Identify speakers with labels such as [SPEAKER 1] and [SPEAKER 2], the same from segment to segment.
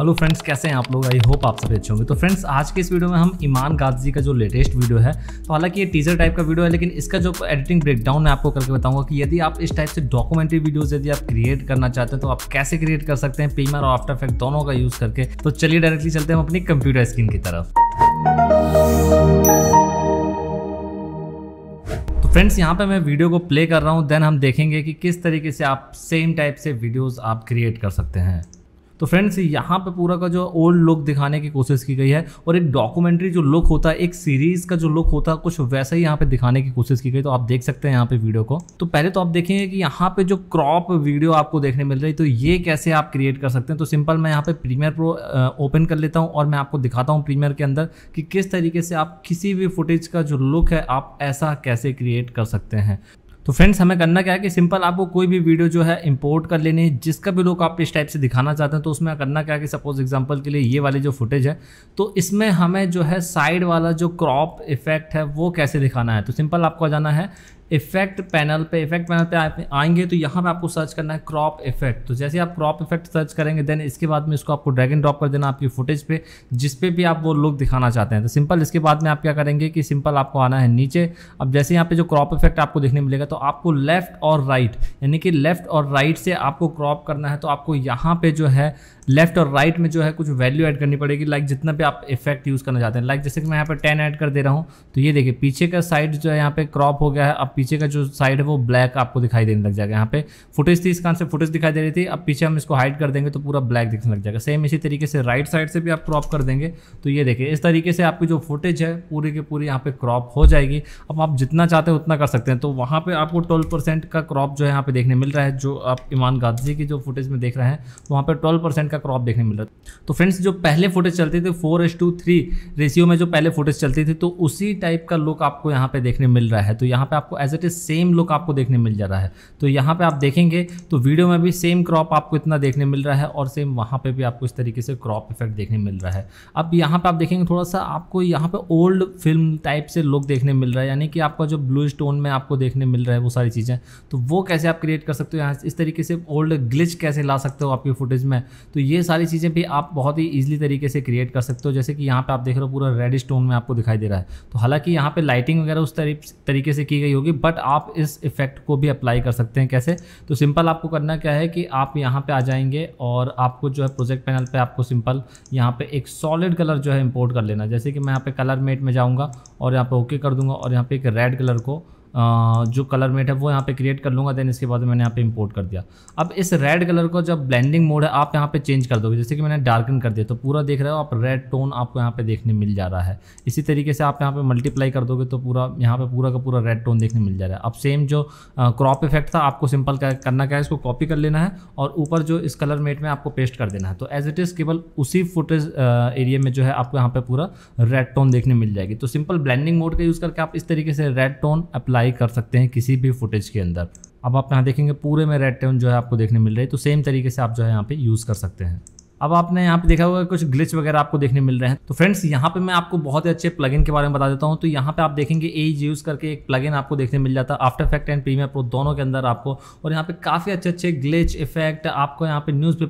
[SPEAKER 1] hello friends कैसे हैं आप लोग आई होप आप सभी अच्छे होंगे तो फ्रेंड्स आज के इस वीडियो में हम ईमान गाजी का जो लेटेस्ट वीडियो है तो हालांकि ये टीजर टाइप का वीडियो है लेकिन इसका जो एडिटिंग ब्रेकडाउन मैं आपको करके बताऊंगा कि यदि आप इस टाइप से डॉक्यूमेंट्री वीडियोज यदि आप क्रिएट करना चाहते हैं तो आप कैसे क्रिएट कर सकते हैं पीमर और आफ्टर इफेक्ट दोनों का यूज़ करके तो चलिए डायरेक्टली चलते हैं हम अपनी कंप्यूटर स्क्रीन की तरफ फ्रेंड्स तो यहाँ पे मैं वीडियो को प्ले कर रहा हूँ देन हम देखेंगे कि किस तरीके से आप सेम टाइप से वीडियोस आप क्रिएट कर सकते हैं तो फ्रेंड्स यहाँ पे पूरा का जो ओल्ड लुक दिखाने की कोशिश की गई है और एक डॉक्यूमेंट्री जो लुक होता है एक सीरीज का जो लुक होता है कुछ वैसा ही यहाँ पे दिखाने की कोशिश की गई तो आप देख सकते हैं यहाँ पे वीडियो को तो पहले तो आप देखेंगे कि यहाँ पे जो क्रॉप वीडियो आपको देखने मिल रही तो ये कैसे आप क्रिएट कर सकते हैं तो सिंपल मैं यहाँ पे प्रीमियर प्रो ओपन कर लेता हूँ और मैं आपको दिखाता हूँ प्रीमियर के अंदर कि किस तरीके से आप किसी भी फुटेज का जो लुक है आप ऐसा कैसे क्रिएट कर सकते हैं तो फ्रेंड्स हमें करना क्या है कि सिंपल आपको कोई भी वीडियो जो है इंपोर्ट कर लेनी है जिसका भी लोग आप इस टाइप से दिखाना चाहते हैं तो उसमें करना क्या है कि सपोज एग्जाम्पल के लिए ये वाली जो फुटेज है तो इसमें हमें जो है साइड वाला जो क्रॉप इफेक्ट है वो कैसे दिखाना है तो सिंपल आपको जाना है इफेक्ट पैनल पे इफेक्ट पैनल पे आप आएंगे तो यहाँ पे आपको सर्च करना है क्रॉप इफेक्ट तो जैसे आप क्रॉप इफेक्ट सर्च करेंगे देन इसके बाद में इसको आपको ड्रैग एंड ड्रॉप कर देना आपकी फुटेज पे जिस पे भी आप वो लुक दिखाना चाहते हैं तो सिंपल इसके बाद में आप क्या करेंगे कि सिंपल आपको आना है नीचे अब जैसे यहाँ पे जो क्रॉप इफेक्ट आपको देखने मिलेगा तो आपको लेफ्ट और राइट यानी कि लेफ्ट और राइट से आपको क्रॉप करना है तो आपको यहाँ पे जो है लेफ्ट और राइट में जो है कुछ वैल्यू ऐड करनी पड़ेगी लाइक जितना भी आप इफेक्ट यूज़ करना चाहते हैं लाइक जैसे कि मैं यहाँ पर टेन ऐड कर दे रहा हूँ तो ये देखिए पीछे का साइड जो है यहाँ पे क्रॉप हो गया है अब पीछे का जो साइड है वो ब्लैक आपको दिखाई देने लग जाएगा यहाँ पे फुटेज थी इस कारण से फुटेज दिखाई दे रही थी अब पीछे हम इसको हाइड कर देंगे तो पूरा ब्लैक दिखने लग जाएगा सेम इसी तरीके से राइट साइड से भी आप क्रॉप कर देंगे तो ये देखिए इस तरीके से आपकी जो फुटेज है पूरी की पूरी यहाँ पे क्रॉप हो जाएगी अब आप जितना चाहते हैं उतना कर सकते हैं तो वहाँ पर आपको ट्वेल्व परसेंट का क्रॉप जो है यहाँ पे देखने मिल रहा है जो आप ईमान गाजी की जो फुटेज में देख रहे हैं वहाँ पर ट्वेल्व परसेंट का का क्रॉप देखने मिल रहा था तो फ्रेंड्स जो पहले फोटेज चलते थे four is to three ratio में जो पहले फोटेज चलती थी तो उसी टाइप का लुक आपको यहाँ पे देखने मिल रहा है तो यहाँ पे आपको as it is same look आपको देखने मिल जा रहा है तो यहाँ पे आप देखेंगे तो वीडियो में भी सेम क्रॉप आपको इतना देखने मिल रहा है और सेम वहाँ पर भी आपको इस तरीके से क्रॉप इफेक्ट देखने मिल रहा है अब यहाँ पर आप देखेंगे थोड़ा सा आपको यहाँ पर ओल्ड फिल्म टाइप से लुक देखने मिल रहा है यानी कि आपका जो ब्लू स्टोन में आपको देखने मिल रहा है वो सारी चीज़ें तो वो कैसे आप क्रिएट कर सकते हो यहाँ इस तरीके से ओल्ड ग्लिच कैसे ला सकते हो आपकी फुटेज में तो ये सारी चीज़ें भी आप बहुत ही ईजिली तरीके से क्रिएट कर सकते हो जैसे कि यहाँ पे आप देख रहे हो पूरा रेड स्टोन में आपको दिखाई दे रहा है तो हालांकि यहाँ पे लाइटिंग वगैरह उस तरीके से की गई होगी बट आप इस इफेक्ट को भी अप्लाई कर सकते हैं कैसे तो सिंपल आपको करना क्या है कि आप यहाँ पर आ जाएंगे और आपको जो है प्रोजेक्ट पैनल पर आपको सिंपल यहाँ पर एक सॉलिड कलर जो है इम्पोर्ट कर लेना जैसे कि मैं यहाँ पर कलर मेट में जाऊँगा और यहाँ पर ओके कर दूँगा और यहाँ पर एक रेड कलर को जो कलर मेट है वो यहाँ पे क्रिएट कर लूँगा देन इसके बाद मैंने यहाँ पे इंपोर्ट कर दिया अब इस रेड कलर को जब ब्लेंडिंग मोड है आप यहाँ पे चेंज कर दोगे जैसे कि मैंने डार्कन कर दिया तो पूरा देख रहे हो आप रेड टोन आपको यहाँ पे देखने मिल जा रहा है इसी तरीके से आप यहाँ पे मल्टीप्लाई कर दोगे तो पूरा यहाँ पर पूरा का पूरा रेड टोन देखने मिल जा रहा है अब सेम जो क्रॉप इफेक्ट था आपको सिंपल करना क्या है इसको कॉपी कर लेना है और ऊपर जो इस कलर मेट में आपको पेस्ट कर देना है तो एज इट इज़ केवल उसी फुटेज एरिया में जो है आपको यहाँ पर पूरा रेड टोन देखने मिल जाएगी तो सिंपल ब्लैंडिंग मोड का यूज़ करके आप इस तरीके से रेड टोन अप्लाई अप्लाई कर सकते हैं किसी भी फुटेज के अंदर अब आप यहाँ देखेंगे पूरे में रेड टोन जो है आपको देखने मिल रही है तो सेम तरीके से आप जो है यहाँ पे यूज़ कर सकते हैं अब आपने यहाँ पे देखा होगा कुछ ग्लिच वगैरह आपको देखने मिल रहे हैं तो फ्रेंड्स यहाँ पे मैं आपको बहुत ही अच्छे प्लगइन के बारे में बता देता हूँ तो यहाँ पे आप देखेंगे ए यूज करके एक प्लगइन आपको देखने मिल जाता है After Effect and Premiere Pro दोनों के अंदर आपको और यहाँ पे काफ़ी अच्छे अच्छे ग्लिच इफेक्ट आपको यहाँ पे न्यूज़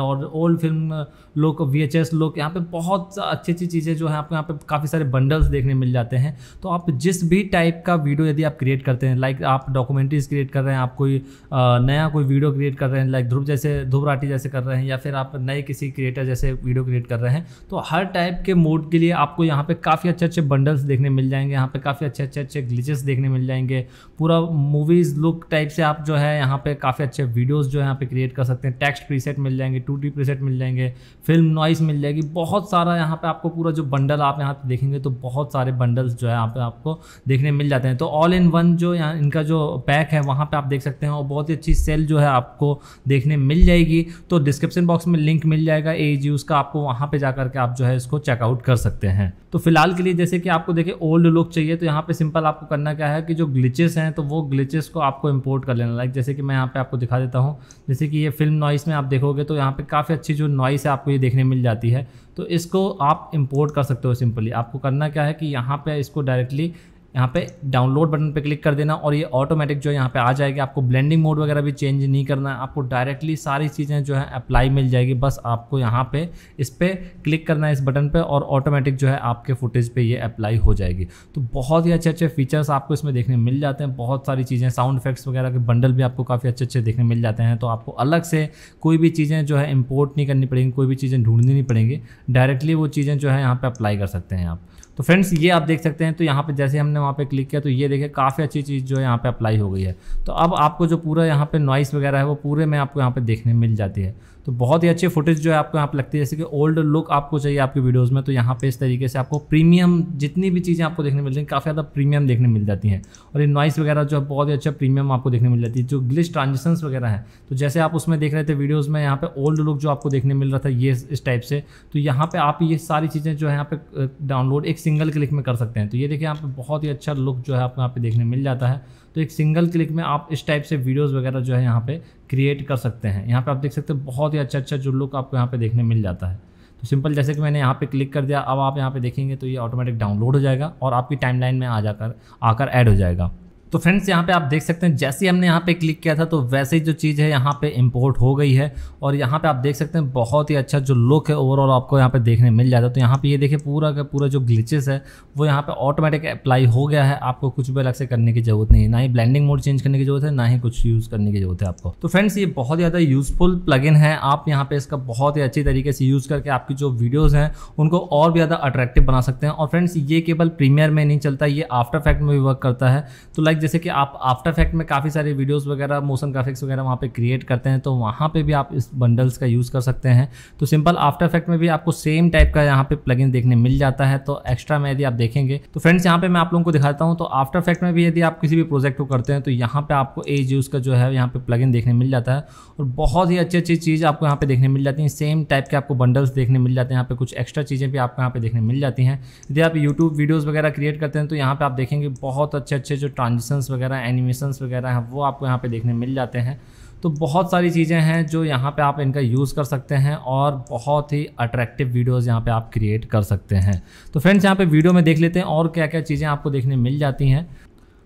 [SPEAKER 1] और old film look V H S look यहाँ पे बहुत अच्छी अच्छी चीज़ें जो है आपको यहाँ पे काफ़ी सारे बंडल्स देखने मिल जाते हैं तो आप जिस भी टाइप का वीडियो यदि आप क्रिएट करते हैं लाइक आप डॉक्यूमेंट्रीज क्रिएट कर रहे हैं आप कोई नया कोई वीडियो क्रिएट कर रहे हैं लाइक ध्रुव जैसे ध्रुव राठी जैसे कर रहे हैं या फिर आप नए किसी क्रिएटर जैसे वीडियो क्रिएट कर रहे हैं तो हर टाइप के मोड के लिए आपको यहाँ पे काफ़ी अच्छे अच्छे बंडल्स देखने मिल जाएंगे यहाँ पे काफ़ी अच्छे अच्छे अच्छे ग्लिचेस देखने मिल जाएंगे पूरा मूवीज़ लुक टाइप से आप जो है यहाँ पे काफ़ी अच्छे वीडियोस जो है यहाँ पे क्रिएट कर सकते हैं टेक्स्ट प्रीसेट मिल जाएंगे टू डी प्रीसेट मिल जाएंगे फिल्म नॉइस मिल जाएगी बहुत सारा यहाँ पे आपको पूरा जो बंडल आप यहाँ पे देखेंगे तो बहुत सारे बंडल्स जो है यहाँ पे आपको देखने मिल जाते हैं तो ऑल इन वन जो यहाँ इनका जो पैक है वहाँ पर आप देख सकते हैं और बहुत ही अच्छी सेल जो है आपको देखने मिल जाएगी तो डिस्क्रिप्शन बॉक्स में लिंक मिल जाएगा ए जी उसका आपको वहाँ पे जाकर के आप जो है इसको चेकआउट कर सकते हैं तो फिलहाल के लिए जैसे कि आपको देखिए ओल्ड लुक चाहिए तो यहाँ पे सिंपल आपको करना क्या है कि जो ग्लिचेस हैं तो वो ग्लिचेस को आपको इंपोर्ट कर लेना लाइक जैसे कि मैं यहाँ पे आपको दिखा देता हूँ जैसे कि ये फिल्म नॉइस में आप देखोगे तो यहाँ पे काफ़ी अच्छी जो नॉइस है आपको ये देखने मिल जाती है तो इसको आप इम्पोर्ट कर सकते हो सिंपली आपको करना क्या है कि यहाँ पे इसको डायरेक्टली यहाँ पे डाउनलोड बटन पे क्लिक कर देना और ये ऑटोमेटिक जो है यहाँ पे आ जाएगी आपको ब्लेंडिंग मोड वगैरह भी चेंज नहीं करना है आपको डायरेक्टली सारी चीज़ें जो है अप्लाई मिल जाएगी बस आपको यहाँ पे इस पर क्लिक करना है इस बटन पे और ऑटोमेटिक जो है आपके फुटेज पे ये अप्लाई हो जाएगी तो बहुत ही अच्छे अच्छे फीचर्स आपको इसमें देखने मिल जाते हैं बहुत सारी चीज़ें साउंड इफेक्ट्स वगैरह के बंडल भी आपको काफ़ी अच्छे अच्छे देखने मिल जाते हैं तो आपको अलग से कोई भी चीज़ें जो है इम्पोर्ट नहीं करनी पड़ेंगी कोई भी चीज़ें ढूंढनी नहीं पड़ेंगी डायरेक्टली वो चीज़ें जो है यहाँ पर अप्लाई कर सकते हैं आप तो फ्रेंड्स ये आप देख सकते हैं तो यहाँ पे जैसे हमने वहाँ पे क्लिक किया तो ये देखिए काफ़ी अच्छी चीज़ जो है यहाँ पे अप्लाई हो गई है तो अब आपको जो पूरा यहाँ पे नॉइस वगैरह है वो पूरे में आपको यहाँ पे देखने मिल जाती है तो बहुत ही अच्छे फुटेज जो है आपको यहाँ पर लगती है जैसे कि ओल्ड लुक आपको चाहिए आपके वीडियोज़ में तो यहाँ पे इस तरीके से आपको प्रीमियम जितनी भी चीज़ें आपको देखने मिल जाएंगी काफ़ी ज़्यादा प्रीमियम देखने मिल जाती हैं और ये नॉइस वगैरह जो है बहुत ही अच्छा प्रीमियम आपको देखने मिल जाती है जो ग्लिश ट्रांजेक्शन्स वगैरह हैं तो जैसे आप उसमें देख रहे थे वीडियोज़ में यहाँ पर ओल्ड लुक जो आपको देखने मिल रहा था ये इस टाइप से तो यहाँ पर आप ये सारी चीज़ें जो है यहाँ पर डाउनलोड एक सिंगल क्लिक में कर सकते हैं तो ये देखिए यहाँ पर बहुत ही अच्छा लुक जो है आपको यहाँ पर देखने मिल जाता है तो एक सिंगल क्लिक में आप इस टाइप से वीडियोज़ वगैरह जो है यहाँ पर क्रिएट कर सकते हैं यहाँ पर आप देख सकते हैं बहुत ही अच्छा अच्छा जो लुक आपको यहाँ पर देखने मिल जाता है तो सिंपल जैसे कि मैंने यहाँ पे क्लिक कर दिया अब आप यहाँ पे देखेंगे तो ये ऑटोमेटिक डाउनलोड हो जाएगा और आपकी टाइमलाइन में आ जाकर आकर ऐड हो जाएगा तो फ्रेंड्स यहाँ पे आप देख सकते हैं जैसे हमने यहाँ पे क्लिक किया था तो वैसे ही जो चीज़ है यहाँ पे इंपोर्ट हो गई है और यहाँ पे आप देख सकते हैं बहुत ही अच्छा जो लुक है ओवरऑल आपको यहाँ पे देखने मिल जाता है तो यहाँ पे ये देखिए पूरा का पूरा जो ग्लिचेस है वो यहाँ पे ऑटोमेटिक अप्लाई हो गया है आपको कुछ भी अलग से करने की जरूरत नहीं है ना ही ब्लैंडिंग मोड चेंज करने की जरूरत है ना ही कुछ यूज़ करने की जरूरत है आपको तो फ्रेंड्स ये बहुत ज़्यादा यूजफुल प्लग है आप यहाँ पर इसका बहुत ही अच्छी तरीके से यूज़ करके आपकी जो वीडियोज़ हैं उनको और भी ज़्यादा अट्रैक्टिव बना सकते हैं और फ्रेंड्स ये केवल प्रीमियर में नहीं चलता ये आफ्टर फैक्ट में भी वर्क करता है तो लाइक जैसे कि आप आफ्टर फैक्ट में काफ़ी सारे वीडियोस वगैरह मोशन ग्राफिक्स वगैरह वहाँ पे क्रिएट करते हैं तो वहाँ पे भी आप इस बंडल्स का यूज़ कर सकते हैं तो सिंपल आफ्टर फैक्ट में भी आपको सेम टाइप का यहाँ पे प्लग देखने मिल जाता है तो एक्स्ट्रा में यदि आप देखेंगे तो फ्रेंड्स यहाँ पर मैं आप लोगों को दिखाता हूँ तो आफ्टर फैक्ट में भी यदि आप किसी भी प्रोजेक्ट को करते हैं तो यहाँ पर आपको एज यूज़ का जो है यहाँ पर प्लग देखने मिल जाता है और बहुत ही अच्छी अच्छी चीज़ आपको यहाँ पर देखने मिल जाती है सेम टाइप के आपको बंडल्स देखने मिल जाते हैं यहाँ पर कुछ एक्स्ट्रा चीज़ें भी आपको यहाँ पर देखने मिल जाती हैं यदि आप यूट्यूब वीडियोज़ वगैरह क्रिएट करते हैं तो यहाँ पर आप देखेंगे बहुत अच्छे अच्छे जो ट्रांजेक्शन ऑप्शंस वगैरह एनिमेशंस वगैरह हैं वो आपको यहाँ पे देखने मिल जाते हैं तो बहुत सारी चीज़ें हैं जो यहाँ पे आप इनका यूज़ कर सकते हैं और बहुत ही अट्रैक्टिव वीडियोस यहाँ पे आप क्रिएट कर सकते हैं तो फ्रेंड्स यहाँ पे वीडियो में देख लेते हैं और क्या क्या चीज़ें आपको देखने मिल जाती हैं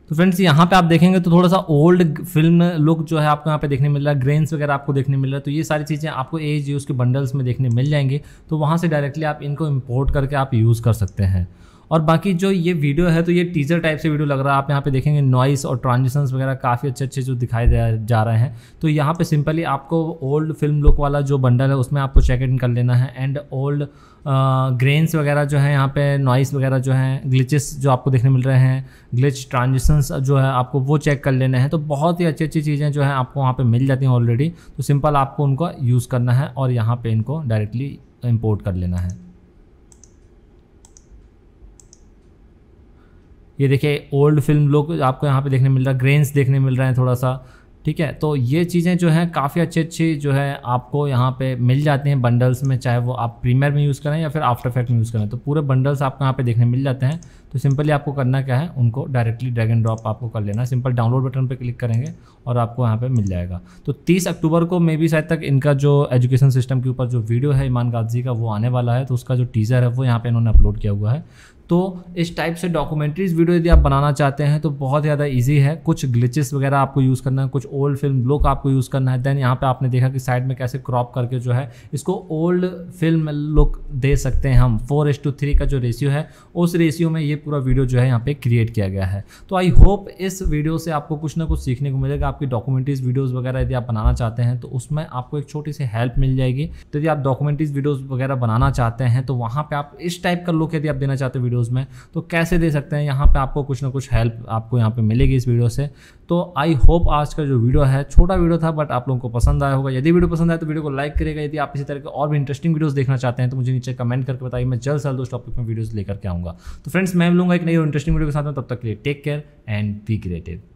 [SPEAKER 1] तो फ्रेंड्स यहाँ पे आप देखेंगे तो थोड़ा सा ओल्ड फिल्म लुक जो है आपको यहाँ पे देखने मिल रहा है ग्रेन्स वगैरह आपको देखने मिल रहा है तो ये सारी चीज़ें आपको एज यूज़ के बंडल्स में देखने मिल जाएंगी तो वहाँ से डायरेक्टली आप इनको इम्पोर्ट करके आप यूज़ कर सकते हैं और बाकी जो ये वीडियो है तो ये टीजर टाइप से वीडियो लग रहा है आप यहाँ पे देखेंगे नॉइस और ट्रांजिशंस वगैरह काफ़ी अच्छे अच्छे जो दिखाई दे जा रहे हैं तो यहाँ पे सिंपली आपको ओल्ड फिल्म लुक वाला जो बंडल है उसमें आपको चेक इन कर लेना है एंड ओल्ड ग्रेन्स वगैरह जो है यहाँ पे नॉइस वगैरह जो है ग्लिचेस जो आपको देखने मिल रहे हैं ग्लिच ट्रांजिशंस जो है आपको वो चेक कर लेना है तो बहुत ही अच्छी अच्छी चीज़ें जो है आपको वहाँ पे मिल जाती हैं ऑलरेडी तो सिंपल आपको उनका यूज़ करना है और यहाँ पे इनको डायरेक्टली इम्पोर्ट कर लेना है ये देखिए ओल्ड फिल्म लोग आपको यहाँ पे देखने मिल रहा है ग्रेन्स देखने मिल रहे हैं थोड़ा सा ठीक है तो ये चीज़ें जो हैं काफ़ी अच्छी अच्छी जो है आपको यहाँ पे मिल जाती हैं बंडल्स में चाहे वो आप प्रीमियर में यूज़ करें या फिर आफ्टर इफेक्ट में यूज़ करें तो पूरे बंडल्स आपको यहाँ पे देखने मिल जाते हैं तो सिंपली आपको करना क्या है उनको डायरेक्टली ड्रैग एंड ड्रॉप आपको कर लेना सिंपल डाउनलोड बटन पर क्लिक करेंगे और आपको यहाँ पर मिल जाएगा तो तीस अक्टूबर को मे बी शायद तक इनका जो एजुकेशन सिस्टम के ऊपर जो वीडियो है ईमान गाजी का वो आने वाला है तो उसका जो टीज़र है वो यहाँ पर इन्होंने अपलोड किया हुआ है तो इस टाइप से डॉक्यूमेंट्रीज वीडियो यदि आप बनाना चाहते हैं तो बहुत ज़्यादा ईजी है कुछ ग्लिचेस वगैरह आपको यूज़ करना है कुछ ओल्ड फिल्म लुक आपको यूज़ करना है देन यहाँ पे आपने देखा कि साइड में कैसे क्रॉप करके जो है इसको ओल्ड फिल्म लुक दे सकते हैं हम फोर एस टू थ्री का जो रेशियो है उस रेशियो में ये पूरा वीडियो जो है यहाँ पर क्रिएट किया गया है तो आई होप इस वीडियो से आपको कुछ ना कुछ सीखने को मिलेगा आपकी डॉक्यूमेंट्रीज वीडियोज़ वगैरह यदि आप बनाना चाहते हैं तो उसमें आपको एक छोटी सी हेल्प मिल जाएगी तो यदि आप डॉक्यूमेंट्रीज वीडियोज़ वगैरह बनाना चाहते हैं तो वहाँ पर आप इस टाइप का लुक यदि आप देना चाहते हैं वीडियोस में तो कैसे दे सकते हैं यहाँ पे आपको कुछ ना कुछ हेल्प आपको यहाँ पे मिलेगी इस वीडियो से तो आई होप आज का जो वीडियो है छोटा वीडियो था बट आप लोगों को पसंद आया होगा यदि वीडियो पसंद आए तो वीडियो को लाइक करेगा यदि आप इसी तरह के और भी इंटरेस्टिंग वीडियोज़ देखना चाहते हैं तो मुझे नीचे कमेंट करके बताइए मैं जल्द से जल्द उस टॉपिक में वीडियोज़ लेकर के आऊँगा तो फ्रेंड्स मैं लूँगा एक नई और इंटरेस्टिंग वीडियो के साथ में तब तक के लिए take care and be creative